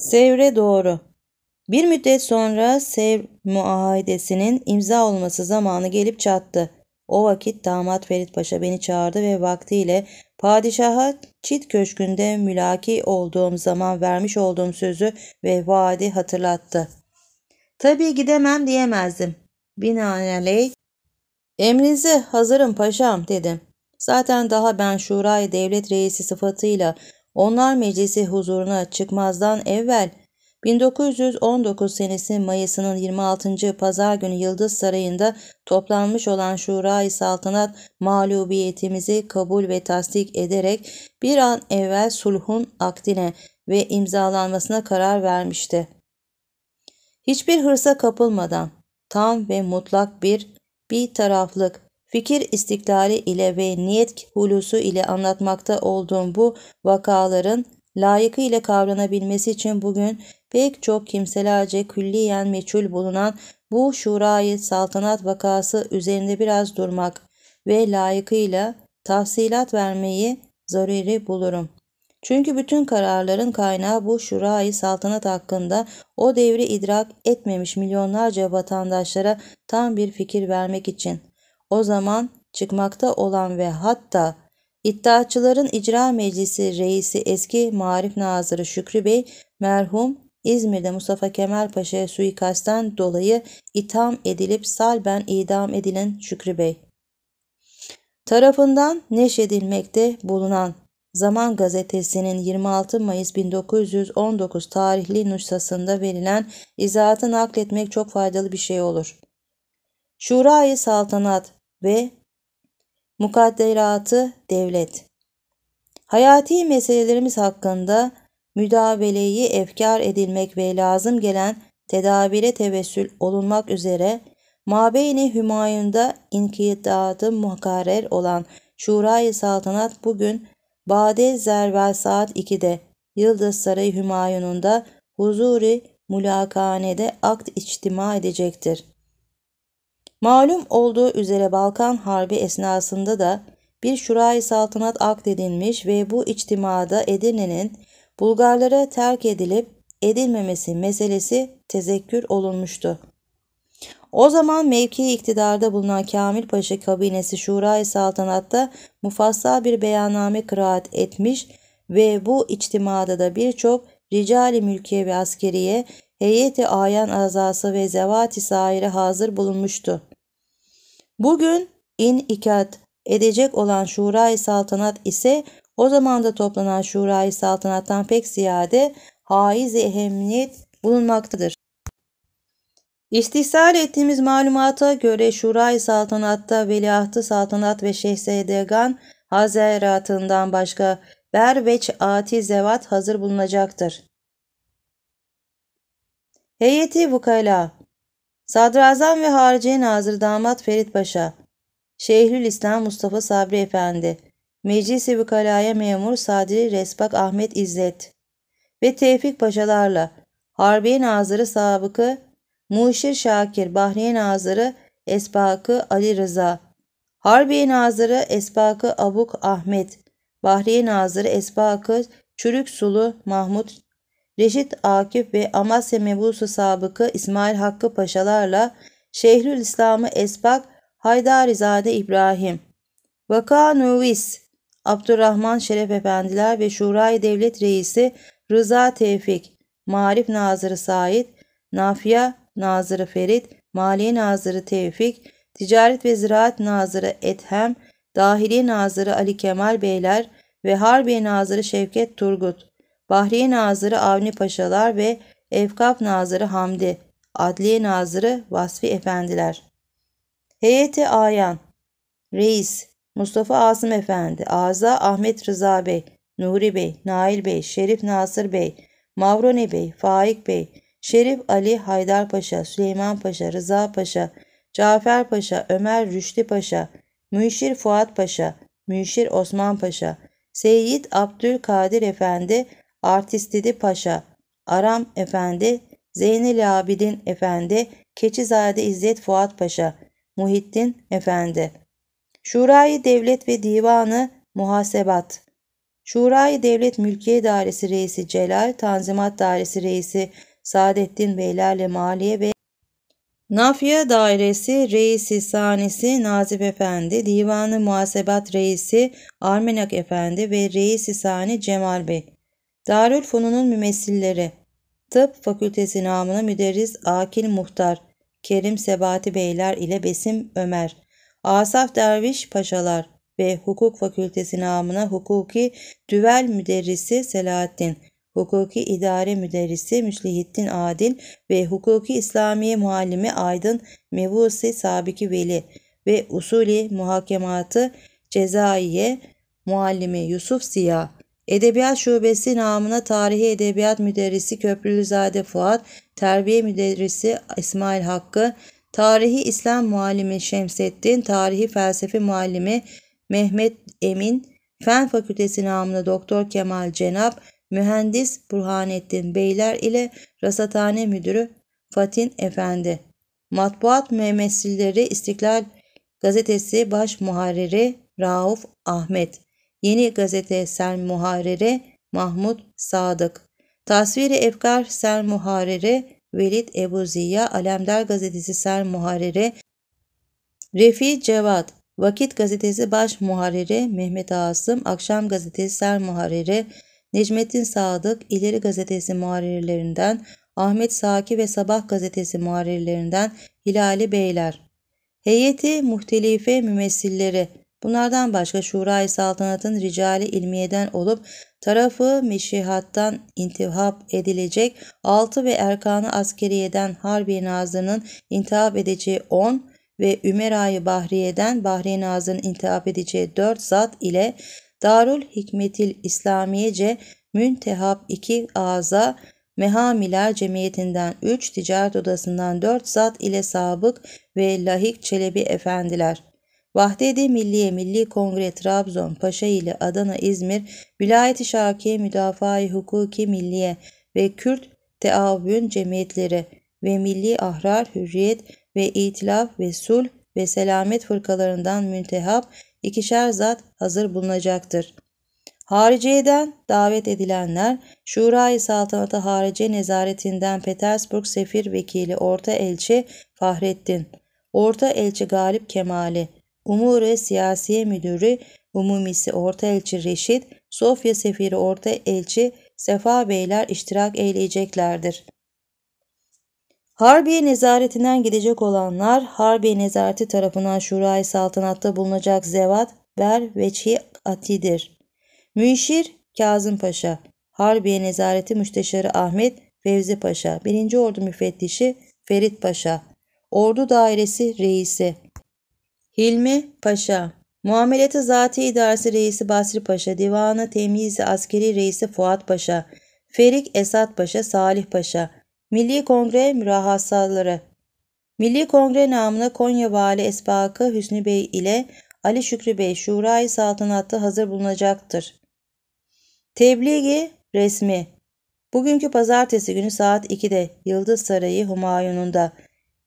Sevr'e doğru. Bir müddet sonra Sevr muahidesinin imza olması zamanı gelip çattı. O vakit damat Ferit Paşa beni çağırdı ve vaktiyle padişaha çit köşkünde mülaki olduğum zaman vermiş olduğum sözü ve vaadi hatırlattı. Tabii gidemem diyemezdim. Binaenaleyh emrinize hazırım paşam dedim. Zaten daha ben şurayı devlet reisi sıfatıyla onlar Meclisi huzuruna çıkmazdan evvel 1919 senesi Mayıs'ının 26. Pazar günü Yıldız Sarayı'nda toplanmış olan Şura-i Saltanat mağlubiyetimizi kabul ve tasdik ederek bir an evvel sulhun akdine ve imzalanmasına karar vermişti. Hiçbir hırsa kapılmadan tam ve mutlak bir bir taraflık Fikir istiklali ile ve niyet hulusu ile anlatmakta olduğum bu vakaların layıkıyla kavranabilmesi için bugün pek çok kimselerce külliyen meçhul bulunan bu şurayı saltanat vakası üzerinde biraz durmak ve layıkıyla tahsilat vermeyi zaruri bulurum. Çünkü bütün kararların kaynağı bu şurayı saltanat hakkında o devri idrak etmemiş milyonlarca vatandaşlara tam bir fikir vermek için o zaman çıkmakta olan ve hatta iddiaçıların icra meclisi reisi eski Marif Nazırı Şükrü Bey merhum İzmir'de Mustafa Kemal Paşa'ya suikastten dolayı itham edilip salben idam edilen Şükrü Bey tarafından neşedilmekte bulunan Zaman gazetesinin 26 Mayıs 1919 tarihli nüshasında verilen izahatı nakletmek çok faydalı bir şey olur. Şurayı saltanat ve mukadderatı devlet. Hayati meselelerimiz hakkında müdabeleyi efkar edilmek ve lazım gelen tedabire tevessül olunmak üzere Mabeyni Hümayun'da inkidadı mukarrer olan Şura-i Saltanat bugün Bade Zervel saat 2'de Yıldız Sarayı Hümayun'unda huzuri mülakanede akt içtima edecektir. Malum olduğu üzere Balkan Harbi esnasında da bir şurayı saltanat akdedilmiş ve bu içtimada Edirne'nin Bulgarlara terk edilip edilmemesi meselesi tezekkür olunmuştu. O zaman mevki iktidarda bulunan Kamil Paşa kabinesi Şurayı Saltanat'ta mufassal bir beyanname kıraat etmiş ve bu içtimada da birçok ricali mülkiye ve askeriye heyeti ayan azası ve zevati saire hazır bulunmuştu. Bugün inikat edecek olan Şura-i Saltanat ise o zamanda toplanan Şura-i Saltanat'tan pek ziyade haiz ehemmiyet bulunmaktadır. İstihsal ettiğimiz malumata göre Şura-i Saltanat'ta Veliahtı Saltanat ve Şehzadegan Hazeratından başka Berveç ati zevat hazır bulunacaktır. Heyeti vukala Sadrazam ve Hariciye Nazırı Damat Ferit Paşa, Şeyhül İslam Mustafa Sabri Efendi, Meclis-i Vükalaya Memur Sadri Resbak Ahmet İzzet ve Tevfik Paşalarla Harbiye Nazırı Sabıkı Muşir Şakir, Bahriye Nazırı Esbakı Ali Rıza, Harbiye Nazırı Esbakı Abuk Ahmet, Bahriye Nazırı Esbakı Çürük Sulu Mahmut Reşit Akif ve Amasya Mebusu Sabıkı İsmail Hakkı Paşalarla Şehrül İslam'ı Esbak Haydarizade İbrahim, Vaka Nuvis, Abdurrahman Şeref Efendiler ve Şurayı Devlet Reisi Rıza Tevfik, Marif Nazırı Said, Nafiye Nazırı Ferit, Maliye Nazırı Tevfik, Ticaret ve Ziraat Nazırı Ethem, Dahiliye Nazırı Ali Kemal Beyler ve Harbiye Nazırı Şevket Turgut. Bahriye Nazırı Avni Paşalar ve Efkaf Nazırı Hamdi, Adliye Nazırı Vasfi Efendiler. Heyeti Ayan Reis Mustafa Asım Efendi, Aza Ahmet Rıza Bey, Nuri Bey, Nail Bey, Şerif Nasır Bey, Mavroni Bey, Faik Bey, Şerif Ali Haydar Paşa, Süleyman Paşa, Rıza Paşa, Cafer Paşa, Ömer Rüştü Paşa, Müşir Fuat Paşa, Müşir Osman Paşa, Seyyid Abdülkadir Efendi, Artist paşa, Aram efendi, Zeynel Abidin efendi, Keçizade İzzet Fuat Paşa, Muhittin efendi. Şurayı Devlet ve Divanı Muhasebat Şurayı Devlet Mülkiye Dairesi Reisi Celal, Tanzimat Dairesi Reisi Saadettin Beylerle Maliye ve Nafiye Dairesi Reisi Sanisi Nazif Efendi, Divanı Muhasebat Reisi Armenak Efendi ve Reisi Sani Cemal Bey. Darül Fununun mümessilleri Tıp Fakültesi namına müderris Akil Muhtar, Kerim Sebati Beyler ile Besim Ömer, Asaf Derviş Paşalar ve Hukuk Fakültesi namına Hukuki Düvel Müderrisi Selahattin, Hukuki İdare Müderrisi Müslihittin Adil ve Hukuki İslamiye Muallimi Aydın Mevusi Sabiki Veli ve Usuli Muhakematı Cezaiye Muallimi Yusuf Ziya Edebiyat Şubesi namına Tarihi Edebiyat Müderrisi Köprülüzade Fuat, Terbiye Müderrisi İsmail Hakkı, Tarihi İslam Muallimi Şemsettin, Tarihi Felsefe Muallimi Mehmet Emin, Fen Fakültesi namına Doktor Kemal Cenap, Mühendis Burhanettin Beyler ile Rasathane Müdürü Fatin Efendi. Matbuat Memsilleri İstiklal Gazetesi Baş Muharriri Rauf Ahmet. Yeni Gazete Sel Muharere Mahmut Sadık Tasviri Efkar Sel Muharere Velid Ebu Ziya Alemdar Gazetesi Sel Muharere Refi Cevat Vakit Gazetesi Baş Muharere Mehmet Asım Akşam Gazetesi Sel Muharere Necmettin Sadık İleri Gazetesi muharirlerinden Ahmet Saki ve Sabah Gazetesi muharirlerinden Hilali Beyler Heyeti Muhtelife Mümessilleri Bunlardan başka Şura-i Saltanat'ın ricali ilmiyeden olup tarafı meşihattan intihap edilecek 6 ve erkanı askeriyeden Harbi Nazır'ın intihap edeceği 10 ve Ümera'yı Bahriye'den Bahri Nazır'ın intihap edeceği 4 zat ile Darul Hikmetil İslamiyece Müntehap 2 ağza Mehamiler Cemiyetinden 3, Ticaret Odası'ndan 4 zat ile sabık ve lahik çelebi efendiler. Vahdedi Milliye Milli Kongre Trabzon, Paşa ile Adana, İzmir, Vilayeti Şakiye Müdafaa-i Hukuki Milliye ve Kürt Teavün Cemiyetleri ve Milli Ahrar, Hürriyet ve İtilaf ve Sulh ve Selamet fırkalarından müntehap ikişer zat hazır bulunacaktır. Hariciyeden davet edilenler, Şura-i Saltanatı Harici Nezaretinden Petersburg Sefir Vekili Orta Elçi Fahrettin, Orta Elçi Galip Kemali, Umure Siyasiye Müdürü Umumisi Orta Elçi Reşit, Sofya Sefiri Elçi Sefa Beyler iştirak eyleyeceklerdir. Harbiye nezaretinden gidecek olanlar Harbiye nezareti tarafından Şurayı Saltanat'ta bulunacak zevat, ber ve atidir. Müşir Kazım Paşa, Harbiye Nezareti Müsteşarı Ahmet Fevzi Paşa, 1. Ordu Müfettişi Ferit Paşa, Ordu Dairesi Reisi, Hilmi Paşa Muameleti Zati İdaresi Reisi Basri Paşa, Divanı Temyizi Askeri Reisi Fuat Paşa, Ferik Esat Paşa, Salih Paşa, Milli Kongre Mürahassaları Milli Kongre namına Konya Vali Esbakı Hüsnü Bey ile Ali Şükrü Bey Şurayı Saltanat'ta hazır bulunacaktır. Tebliği resmi Bugünkü pazartesi günü saat 2'de Yıldız Sarayı Humayun'unda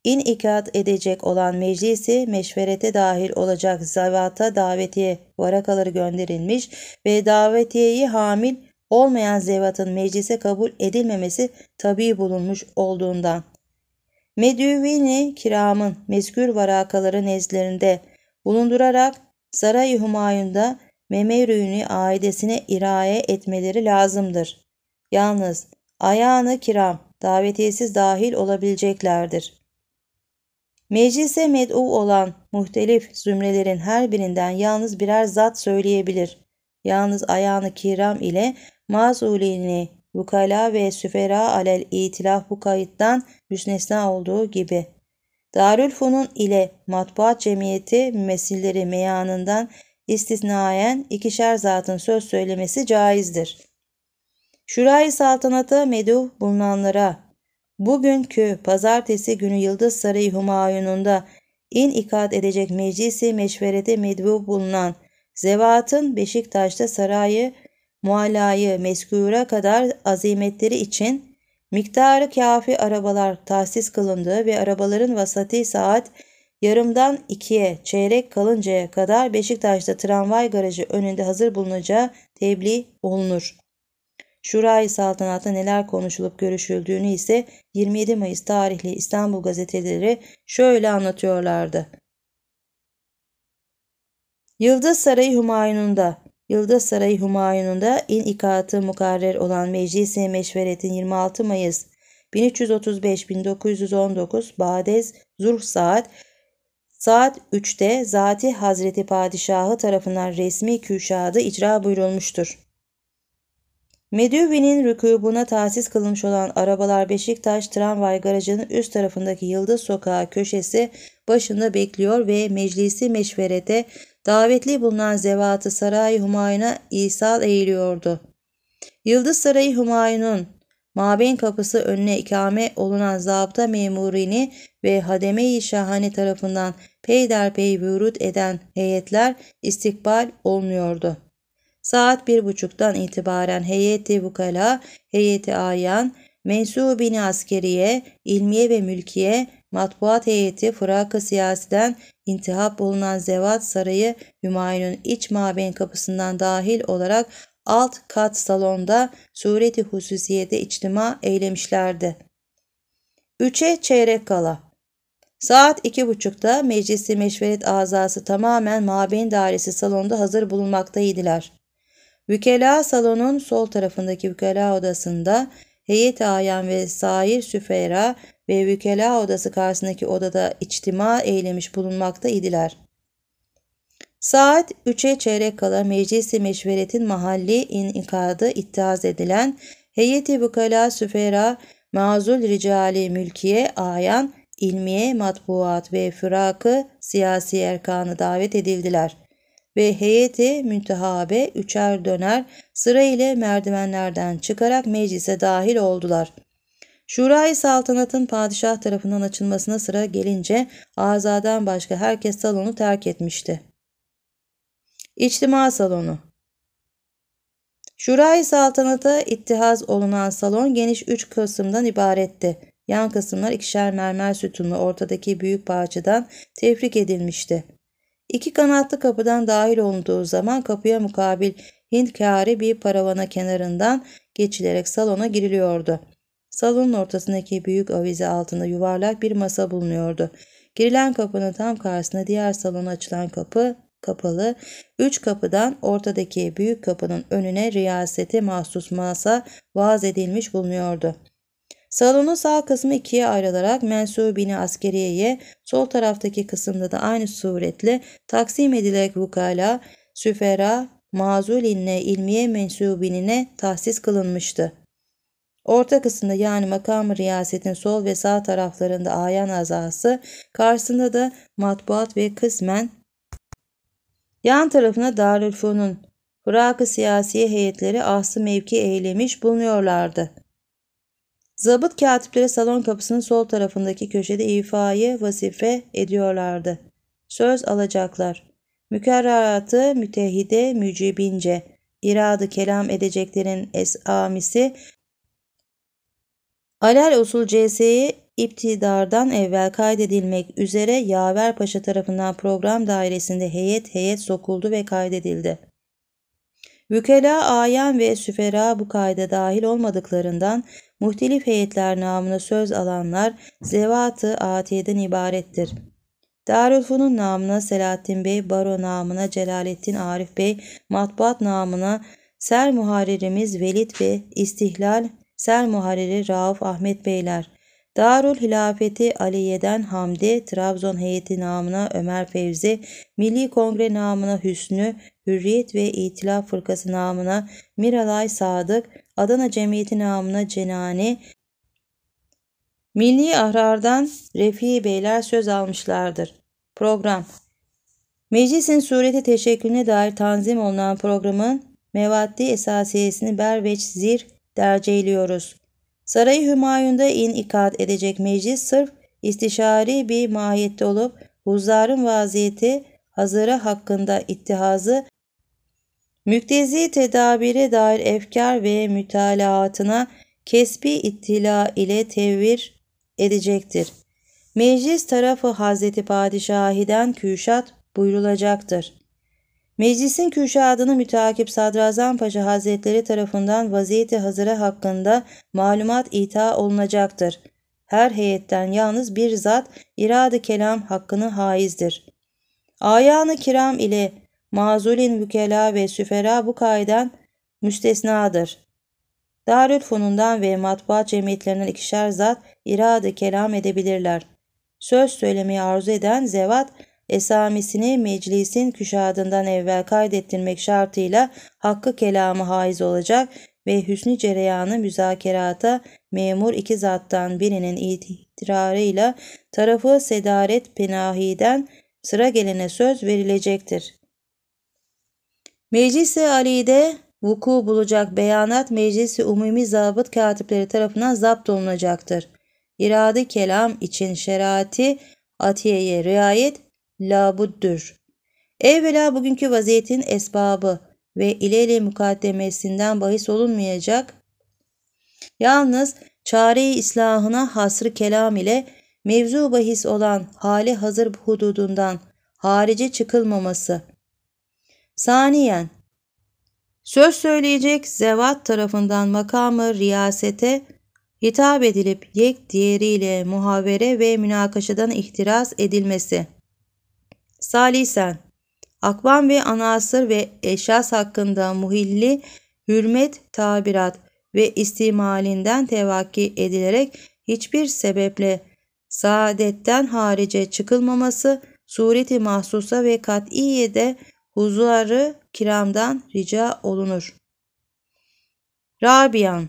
inikat edecek olan meclisi meşverete dahil olacak zavata davetiye varakaları gönderilmiş ve davetiyeyi hamil olmayan zevatın meclise kabul edilmemesi tabi bulunmuş olduğundan. Medüvini kiramın mezkür varakaları nezlerinde bulundurarak Saray-ı Humayun'da Memerü'nü aidesine iraye etmeleri lazımdır. Yalnız ayağını kiram davetiyesiz dahil olabileceklerdir. Meclise med'u olan muhtelif zümrelerin her birinden yalnız birer zat söyleyebilir. Yalnız ayağını kiram ile mazulini vukala ve süfera alel itilaf bu kayıttan müsnesna olduğu gibi. Darülfun'un ile matbuat cemiyeti mümessilleri meyanından istisnaen ikişer zatın söz söylemesi caizdir. Şurayı saltanata meduh bulunanlara Bugünkü pazartesi günü Yıldız Sarayı Humayun'unda in ikat edecek meclisi meşverete medbu bulunan Zevat'ın Beşiktaş'ta sarayı muallayı, meskura kadar azimetleri için miktarı kafi arabalar tahsis kılındığı ve arabaların vasati saat yarımdan ikiye çeyrek kalıncaya kadar Beşiktaş'ta tramvay garajı önünde hazır bulunacağı tebliğ olunur. Şurayı saltanatta neler konuşulup görüşüldüğünü ise 27 Mayıs tarihli İstanbul gazeteleri şöyle anlatıyorlardı. Yıldız Sarayı Humayun'unda Yıldız Sarayı Humayun'unda ikatı mukarrer olan Meclis-i Meşveret'in 26 Mayıs 1335-1919 Badez Zurh Saat saat 3'te Zati Hazreti Padişahı tarafından resmi küşadı icra buyurulmuştur. Medüvi'nin rükubuna tahsis kılınmış olan arabalar Beşiktaş tramvay garajının üst tarafındaki Yıldız Sokağı köşesi başında bekliyor ve meclisi meşverete davetli bulunan zevatı Saray Humayun'a İsal eğiliyordu. Yıldız Sarayı Humayun'un Maben kapısı önüne ikame olunan zabıta memurini ve hademe-i şahane tarafından peyderpey vurut eden heyetler istikbal olmuyordu. Saat bir buçuktan itibaren heyeti vukala, heyeti ayan, mensubini askeriye, ilmiye ve mülkiye, matbuat heyeti fırakı siyasiden intihap bulunan Zevat Sarayı Hümayun'un iç mabeyin kapısından dahil olarak alt kat salonda sureti hususiyede içtima eylemişlerdi. Üçe çeyrek kala Saat iki buçukta meclisi meşveret azası tamamen mabeyin dairesi salonda hazır bulunmaktaydılar. Vükela salonun sol tarafındaki vükela odasında heyet ayan ve sair süfera ve vükela odası karşısındaki odada içtima eylemiş bulunmakta idiler. Saat 3'e çeyrek kala meclisi meşveretin mahalli inikadı ittihaz edilen heyeti vukala süfera mazul ricali mülkiye ayan ilmiye matbuat ve fırakı siyasi erkanı davet edildiler ve heyeti müntehabe üçer döner sıra ile merdivenlerden çıkarak meclise dahil oldular. Şurayı saltanatın padişah tarafından açılmasına sıra gelince azadan başka herkes salonu terk etmişti. İçtima salonu Şurayı saltanata ittihaz olunan salon geniş üç kısımdan ibaretti. Yan kısımlar ikişer mermer sütunlu ortadaki büyük bahçeden tefrik edilmişti. İki kanatlı kapıdan dahil olduğu zaman kapıya mukabil Hint kari bir paravana kenarından geçilerek salona giriliyordu. Salonun ortasındaki büyük avize altında yuvarlak bir masa bulunuyordu. Girilen kapının tam karşısında diğer salona açılan kapı kapalı. Üç kapıdan ortadaki büyük kapının önüne riyasete mahsus masa vaaz edilmiş bulunuyordu. Salonun sağ kısmı ikiye ayrılarak Mensubini Askeriye'ye, sol taraftaki kısımda da aynı suretle taksim edilerek vukala, süfera, mazulinle ilmiye mensubinine tahsis kılınmıştı. Orta kısımda yani makam riyasetin sol ve sağ taraflarında ayan azası, karşısında da matbuat ve kısmen yan tarafına Darülfun'un Fırakı siyasi heyetleri aslı mevki eylemiş bulunuyorlardı. Zabıt katiplere salon kapısının sol tarafındaki köşede ifayı vasife ediyorlardı. Söz alacaklar. Mükerraratı mütehide mücibince, iradı kelam edeceklerin esamisi, alel usul CS'yi iptidardan evvel kaydedilmek üzere Yaver Paşa tarafından program dairesinde heyet heyet sokuldu ve kaydedildi. Vükela, ayan ve süfera bu kayda dahil olmadıklarından muhtelif heyetler namına söz alanlar zevatı atiyeden ibarettir. Darülfun'un namına Selahattin Bey, Baro namına Celalettin Arif Bey, Matbuat namına Ser Muharririmiz Velid ve İstihlal Ser Muharriri Rauf Ahmet Beyler. Darül Hilafeti Aliye'den Hamdi, Trabzon heyeti namına Ömer Fevzi, Milli Kongre namına Hüsnü, Hürriyet ve İtilaf Fırkası namına Miralay Sadık, Adana Cemiyeti namına Cenani, Milli Ahrar'dan Refi Beyler söz almışlardır. Program Meclisin sureti teşekkülüne dair tanzim olunan programın mevaddi esasiyesini berveç zir derceliyoruz. Sarayı Hümayun'da inikat edecek meclis sırf istişari bir mahiyette olup huzarın vaziyeti hazıra hakkında ittihazı müktezi tedabire dair efkar ve mütalaatına kesbi ittila ile tevir edecektir. Meclis tarafı Hazreti Padişahiden küşat buyrulacaktır. Meclisin kürşadını müteakip Sadrazam Paşa Hazretleri tarafından vaziyeti hazıra hakkında malumat ita olunacaktır. Her heyetten yalnız bir zat irade kelam hakkını haizdir. Ayağını kiram ile mazulin vükela ve süfera bu kaiden müstesnadır. Darül fonundan ve matbaa cemiyetlerinden ikişer zat irade kelam edebilirler. Söz söylemeyi arzu eden zevat esamesini meclisin küşadından evvel kaydettirmek şartıyla hakkı kelamı haiz olacak ve hüsnü cereyanı müzakerata memur iki zattan birinin itirarıyla tarafı sedaret penahiden sıra gelene söz verilecektir. Meclis-i Ali'de vuku bulacak beyanat Meclis-i Umumi Zabıt Katipleri tarafından zapt olunacaktır. İrade kelam için şerati atiyeye riayet labuddür. Evvela bugünkü vaziyetin esbabı ve ileyle mukaddemesinden bahis olunmayacak. Yalnız çare islahına hasrı kelam ile mevzu bahis olan hali hazır hududundan harice çıkılmaması. Saniyen, söz söyleyecek zevat tarafından makamı riyasete hitap edilip yek diğeriyle muhavere ve münakaşadan ihtiras edilmesi. Salisen akvam ve anasır ve eşyas hakkında muhilli hürmet tabirat ve istimalinden tevakki edilerek hiçbir sebeple saadetten harice çıkılmaması sureti mahsusa ve kat'iye de kiramdan rica olunur. Rabian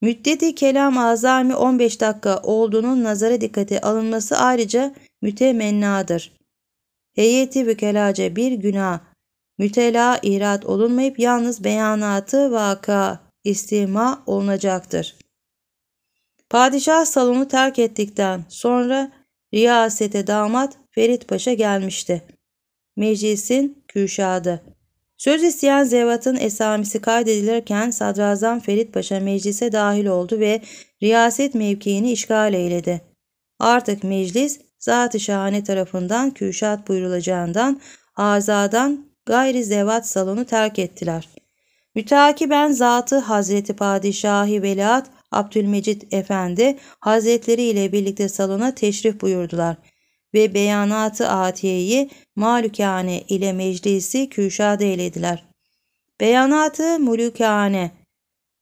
Müddeti kelam azami 15 dakika olduğunun nazara dikkate alınması ayrıca mütemennadır heyeti vükelaca bir günah, mütela irat olunmayıp yalnız beyanatı vaka istima olunacaktır. Padişah salonu terk ettikten sonra riyasete damat Ferit Paşa gelmişti. Meclisin küşadı. Söz isteyen zevatın esamisi kaydedilirken Sadrazam Ferit Paşa meclise dahil oldu ve riyaset mevkiini işgal eyledi. Artık meclis zat-ı şahane tarafından küşat buyurulacağından azadan gayri zevat salonu terk ettiler. Mütakiben zatı Hazreti Padişahi Veliaht Abdülmecit Efendi Hazretleri ile birlikte salona teşrif buyurdular ve beyanatı atiyeyi malükane ile meclisi küşade eylediler. Beyanatı mulükane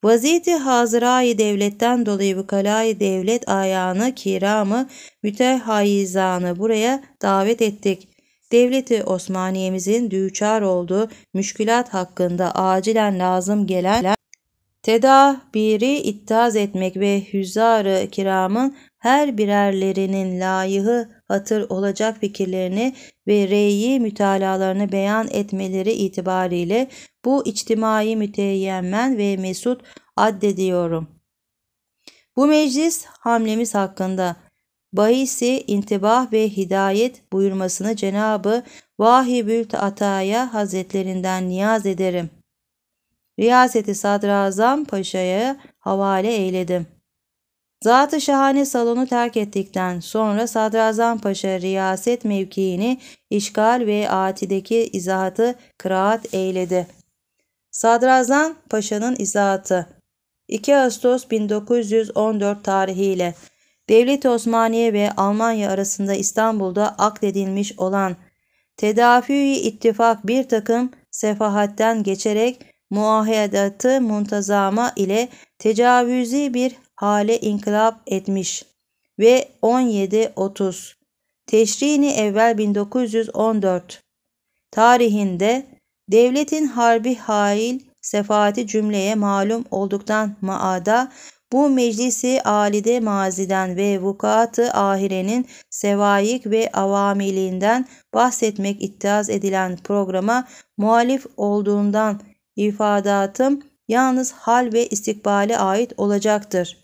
Vaziyeti hazırayı devletten dolayı vükalayı devlet ayağını kiramı mütehayyizanı buraya davet ettik. Devleti Osmaniye'mizin düçar olduğu müşkülat hakkında acilen lazım gelen tedabiri ittaz etmek ve hüzarı kiramın her birerlerinin layığı hatır olacak fikirlerini ve reyi mütalalarını beyan etmeleri itibariyle bu içtimai müteyemmen ve mesut addediyorum. Bu meclis hamlemiz hakkında bahisi intibah ve hidayet buyurmasını Cenabı Vahibül Ataya Hazretlerinden niyaz ederim. Riyaseti Sadrazam Paşa'ya havale eyledim. Zatı Şahane salonu terk ettikten sonra Sadrazam Paşa riyaset mevkiini işgal ve atideki izahatı kıraat eyledi.'' Sadrazam Paşa'nın izahatı 2 Ağustos 1914 tarihiyle Devlet Osmaniye ve Almanya arasında İstanbul'da akledilmiş olan tedafi ittifak bir takım sefahatten geçerek muahedatı muntazama ile tecavüzi bir hale inkılap etmiş ve 17.30 Teşrini evvel 1914 tarihinde Devletin harbi hail sefaati cümleye malum olduktan maada bu meclisi alide maziden ve vukuatı ahirenin sevayik ve avamiliğinden bahsetmek iddiaz edilen programa muhalif olduğundan ifadatım yalnız hal ve istikbale ait olacaktır.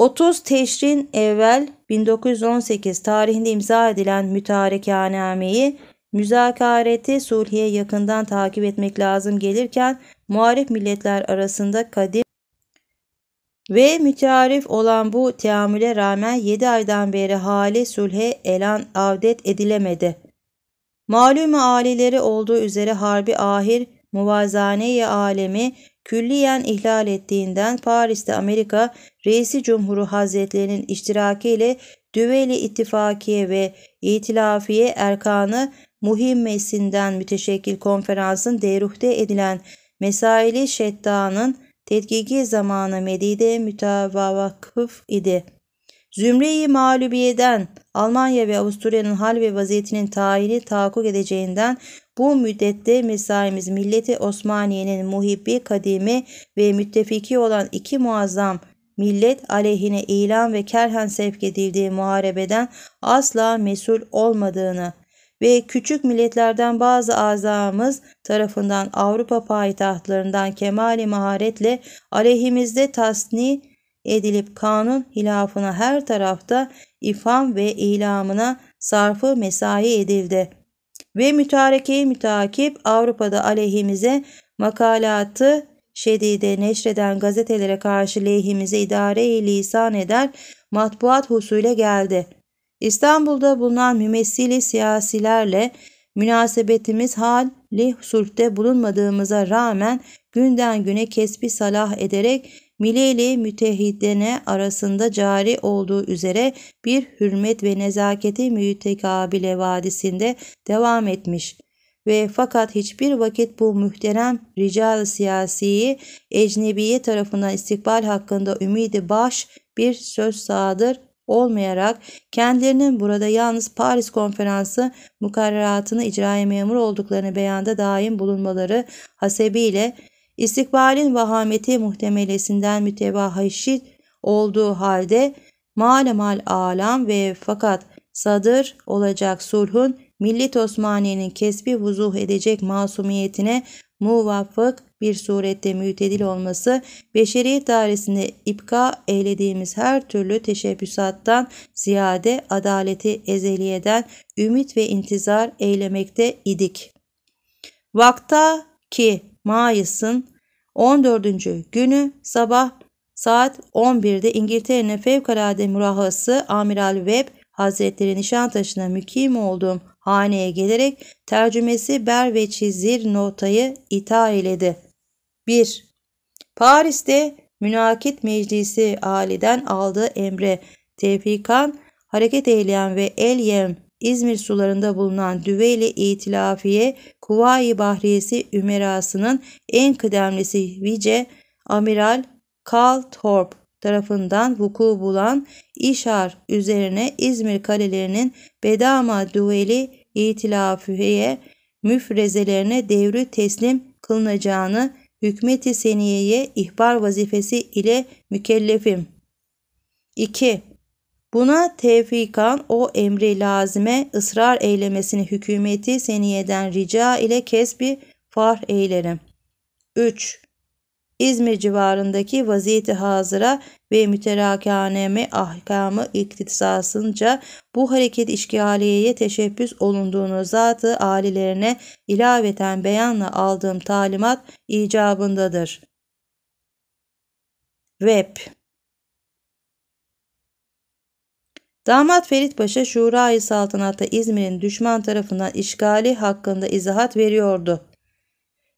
30 Teşrin evvel 1918 tarihinde imza edilen mütarekanameyi müzakareti sulhiye yakından takip etmek lazım gelirken muharip milletler arasında kadim ve mütarif olan bu teamüle rağmen 7 aydan beri hali sulhe elan avdet edilemedi. Malum aileleri olduğu üzere harbi ahir muvazaneye alemi külliyen ihlal ettiğinden Paris'te Amerika Reisi Cumhuru Hazretlerinin iştirakiyle Düveli İttifakiye ve İtilafiye Erkanı Muhimmesinden müteşekkil konferansın deruhte edilen mesaili şettanın tetkiki zamanı medide mütevakıf idi.'' zümreyi mağlubiyeden Almanya ve Avusturya'nın hal ve vaziyetinin tayini tahakkuk edeceğinden bu müddette mesaimiz milleti Osmaniye'nin muhibbi kadimi ve müttefiki olan iki muazzam millet aleyhine ilan ve kerhen sevk edildiği muharebeden asla mesul olmadığını ve küçük milletlerden bazı azamız tarafından Avrupa payitahtlarından kemali maharetle aleyhimizde tasni edilip kanun hilafına her tarafta ifam ve ilamına sarfı mesai edildi. Ve mütarekeyi mütakip Avrupa'da aleyhimize makalatı şedide neşreden gazetelere karşı lehimize idare-i lisan eder matbuat husule geldi. İstanbul'da bulunan mümessili siyasilerle münasebetimiz hali sulhte bulunmadığımıza rağmen günden güne kesbi salah ederek Mileli mütehidene arasında cari olduğu üzere bir hürmet ve nezaketi mütekabile vadisinde devam etmiş ve fakat hiçbir vakit bu mühterem rical siyasiyi ecnebiye tarafından istikbal hakkında ümidi baş bir söz sağdır olmayarak kendilerinin burada yalnız Paris Konferansı mukarreratını icraya memur olduklarını beyanda daim bulunmaları hasebiyle İstikbalin vahameti muhtemelesinden mütevahişit olduğu halde malemal alam ve fakat sadır olacak sulhun millet Osmaniye'nin kesbi vuzuh edecek masumiyetine muvaffak bir surette mütedil olması beşeri dairesinde ipka eylediğimiz her türlü teşebbüsattan ziyade adaleti ezeliyeden ümit ve intizar eylemekte idik. Vakta ki Mayıs'ın 14. günü sabah saat 11'de İngiltere'nin fevkalade mürahası Amiral Webb Hazretleri Nişantaşı'na mükim olduğum haneye gelerek tercümesi ber ve çizir notayı ita eyledi. 1. Paris'te münakit meclisi aliden aldığı emre tevfikan hareket eyleyen ve el yem İzmir sularında bulunan Düveyli İtilafiye Kuvayi Bahriyesi Ümerası'nın en kıdemlisi Vice Amiral Karl Torp tarafından vuku bulan İşar üzerine İzmir kalelerinin Bedama düveli İtilafiye müfrezelerine devri teslim kılınacağını hükmeti seniyeye ihbar vazifesi ile mükellefim. 2. Buna tevfikan o emri lazime ısrar eylemesini hükümeti seniyeden rica ile kesbi far eylerim. 3. İzmir civarındaki vaziyeti hazıra ve müterakanemi ahkamı iktisasınca bu hareket işgaliyeye teşebbüs olunduğunu zatı alilerine ilaveten beyanla aldığım talimat icabındadır. Web Damat Ferit Paşa Şura-i Saltanat'ta İzmir'in düşman tarafından işgali hakkında izahat veriyordu.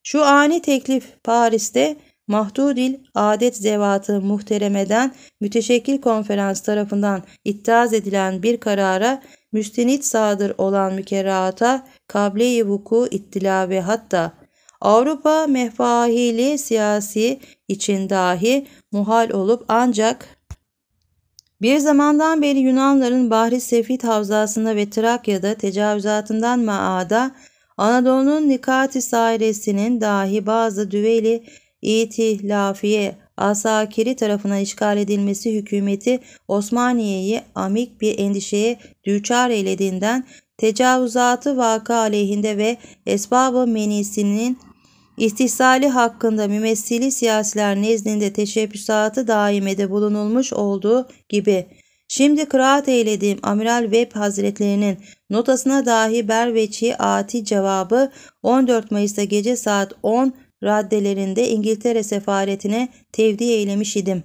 Şu ani teklif Paris'te Mahdudil adet zevatı muhteremeden müteşekkil konferans tarafından ittaz edilen bir karara müstenit sadır olan mükerrata kable-i vuku ittila ve hatta Avrupa mefahili siyasi için dahi muhal olup ancak bir zamandan beri Yunanların Bahri Sefit Havzası'nda ve Trakya'da tecavüzatından Maa'da Anadolu'nun Nikatis ailesinin dahi bazı düveli itihlafiye Asakiri tarafına işgal edilmesi hükümeti Osmaniye'yi amik bir endişeye düçar eylediğinden tecavüzatı vaka aleyhinde ve esbabı menisinin İstihsali hakkında mümessili siyasiler nezdinde teşebbüsatı daimede bulunulmuş olduğu gibi Şimdi kıraat eylediğim Amiral Webb Hazretlerinin notasına dahi Berveçi Ati cevabı 14 Mayıs'ta gece saat 10 raddelerinde İngiltere sefaretine tevdi eylemiş idim.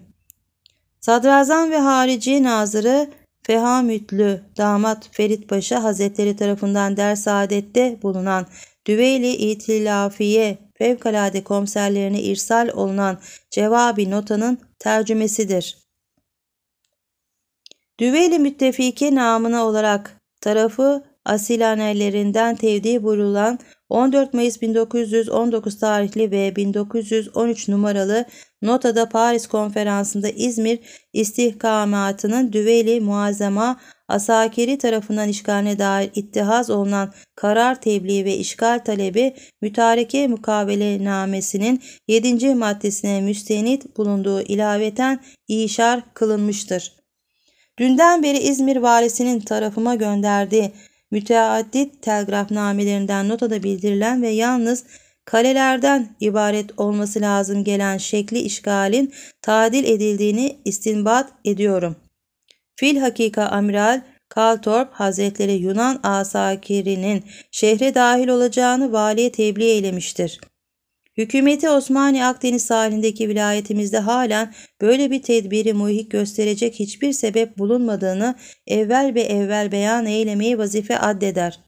Sadrazam ve harici nazırı Fehamütlü damat Ferit Paşa Hazretleri tarafından ders saadette bulunan Düveyli İtilafiye fevkalade komiserlerine irsal olunan cevabi notanın tercümesidir. Düveli müttefike namına olarak tarafı asilanelerinden tevdi buyurulan 14 Mayıs 1919 tarihli ve 1913 numaralı notada Paris konferansında İzmir istihkamatının Düveli muazzama Asakiri tarafından işgaline dair ittihaz olunan karar tebliği ve işgal talebi mütareke mukavele namesinin 7. maddesine müstenit bulunduğu ilaveten işar kılınmıştır. Dünden beri İzmir valisinin tarafıma gönderdiği müteaddit telgraf namelerinden notada bildirilen ve yalnız kalelerden ibaret olması lazım gelen şekli işgalin tadil edildiğini istinbat ediyorum.'' Fil hakika amiral Kaltorp Hazretleri Yunan asakirinin şehre dahil olacağını valiye tebliğ eylemiştir. Hükümeti Osmani Akdeniz sahilindeki vilayetimizde halen böyle bir tedbiri muhik gösterecek hiçbir sebep bulunmadığını evvel ve evvel beyan eylemeyi vazife addeder.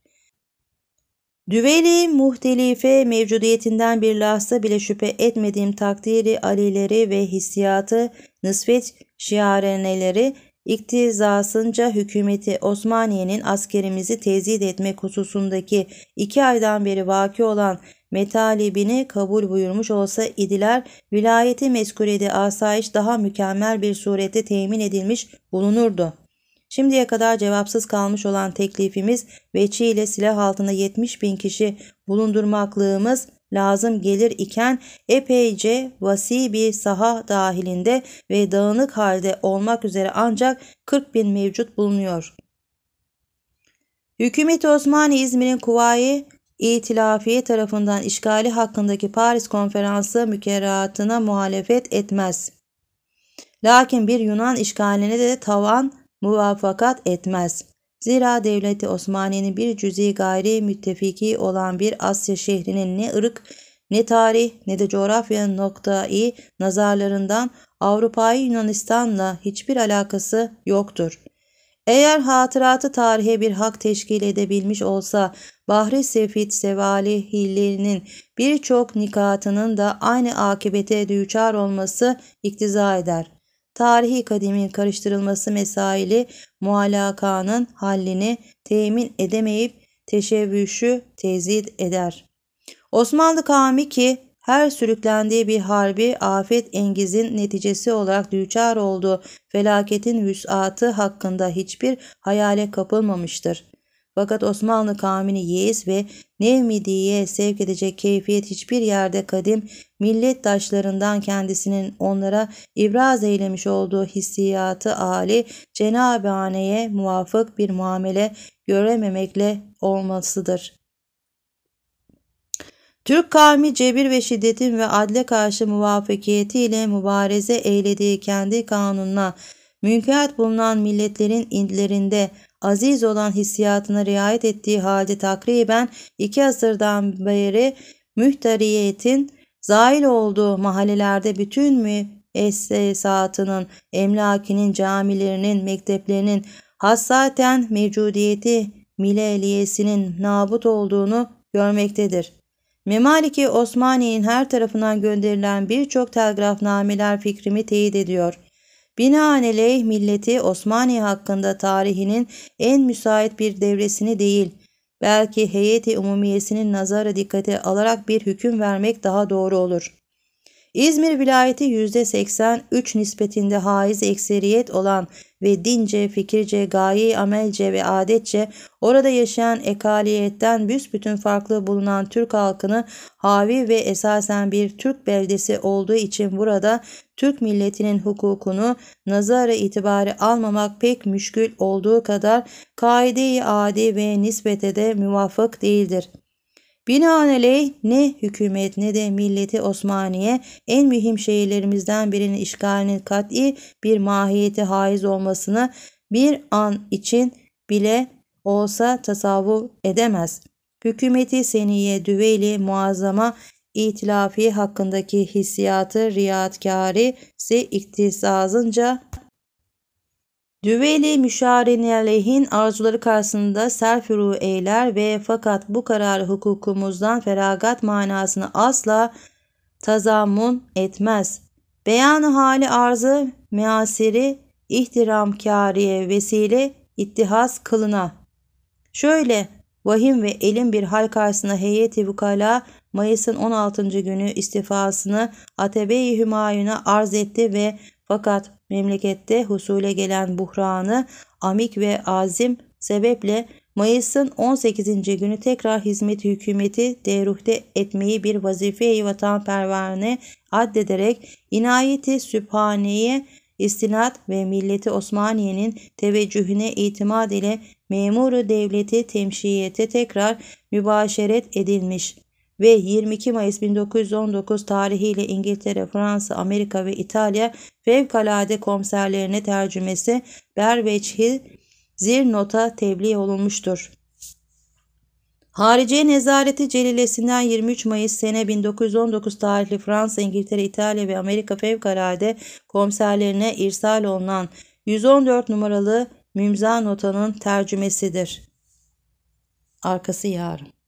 Düveli muhtelife mevcudiyetinden bir lahza bile şüphe etmediğim takdiri alileri ve hissiyatı, nısfet şiareneleri İktizasınca hükümeti Osmaniye'nin askerimizi tezid etmek hususundaki iki aydan beri vaki olan metalibini kabul buyurmuş olsa idiler vilayeti meskurede asayiş daha mükemmel bir surette temin edilmiş bulunurdu. Şimdiye kadar cevapsız kalmış olan teklifimiz veçi ile silah altında 70 bin kişi bulundurmaklığımız lazım gelir iken epeyce vasi bir saha dahilinde ve dağınık halde olmak üzere ancak 40 bin mevcut bulunuyor. Hükümet Osmanlı İzmir'in kuvayı İtilafiye tarafından işgali hakkındaki Paris Konferansı mükerratına muhalefet etmez. Lakin bir Yunan işgaline de tavan muvafakat etmez. Zira devleti Osmaniye'nin bir cüzi gayri müttefiki olan bir Asya şehrinin ne ırk ne tarih ne de coğrafya noktayı nazarlarından Avrupa'yı Yunanistan'la hiçbir alakası yoktur. Eğer hatıratı tarihe bir hak teşkil edebilmiş olsa Bahri Sefit Sevali hillerinin birçok nikatının da aynı akibete düçar olması iktiza eder.'' tarihi kademin karıştırılması mesaili mualakanın hallini temin edemeyip teşebbüşü tezid eder. Osmanlı kavmi ki her sürüklendiği bir harbi afet engizin neticesi olarak düçar olduğu felaketin vüsatı hakkında hiçbir hayale kapılmamıştır. Fakat Osmanlı kavmini yeis ve nevmidiye sevk edecek keyfiyet hiçbir yerde kadim millet taşlarından kendisinin onlara ibraz eylemiş olduğu hissiyatı âli Cenab-ı Hane'ye muvafık bir muamele görememekle olmasıdır.'' Türk kavmi cebir ve şiddetin ve adle karşı muvafakiyetiyle mübareze eylediği kendi kanununa münkiat bulunan milletlerin indlerinde aziz olan hissiyatına riayet ettiği halde takriben iki asırdan beri mühtariyetin zail olduğu mahallelerde bütün müessesatının, emlakinin, camilerinin, mekteplerinin hassaten mevcudiyeti mileliyesinin nabut olduğunu görmektedir. Memaliki Osmaniye'nin her tarafından gönderilen birçok telgrafnameler fikrimi teyit ediyor.'' Binaenaleyh milleti Osmaniye hakkında tarihinin en müsait bir devresini değil, belki heyeti umumiyesinin nazara dikkate alarak bir hüküm vermek daha doğru olur.'' İzmir vilayeti %83 nispetinde haiz ekseriyet olan ve dince, fikirce, gaye, amelce ve adetçe orada yaşayan ekaliyetten büsbütün farklı bulunan Türk halkını havi ve esasen bir Türk beldesi olduğu için burada Türk milletinin hukukunu nazara itibari almamak pek müşkül olduğu kadar kaide-i adi ve nispete de muvafık değildir.'' Binaenaleyh ne hükümet ne de milleti Osmaniye en mühim şehirlerimizden birinin işgalinin kat'i bir mahiyeti haiz olmasını bir an için bile olsa tasavvur edemez. Hükümeti seniye düveli muazzama itilafi hakkındaki hissiyatı riatkâri ise iktisazınca düveli müşarin aleyhin arzuları karşısında serfuru eyler ve fakat bu kararı hukukumuzdan feragat manasını asla tazamun etmez. Beyan hali arzı measiri ihtiramkariye vesile ittihas kılına. Şöyle vahim ve elin bir hal karşısında heyeti vukala Mayıs'ın 16. günü istifasını Atebe-i Hümayun'a arz etti ve fakat memlekette husule gelen buhranı amik ve azim sebeple Mayıs'ın 18. günü tekrar hizmet hükümeti deruhte etmeyi bir vazife-i vatanperverine addederek inayeti sübhaneye istinat ve milleti Osmaniye'nin teveccühüne itimat ile memuru devleti temşiyete tekrar mübaşeret edilmiş.'' ve 22 Mayıs 1919 tarihiyle İngiltere, Fransa, Amerika ve İtalya fevkalade komiserlerine tercümesi Berveçhi zirnota tebliğ olunmuştur. Harici Nezareti Celilesinden 23 Mayıs sene 1919 tarihli Fransa, İngiltere, İtalya ve Amerika fevkalade komiserlerine irsal olunan 114 numaralı mümza notanın tercümesidir. Arkası yarın.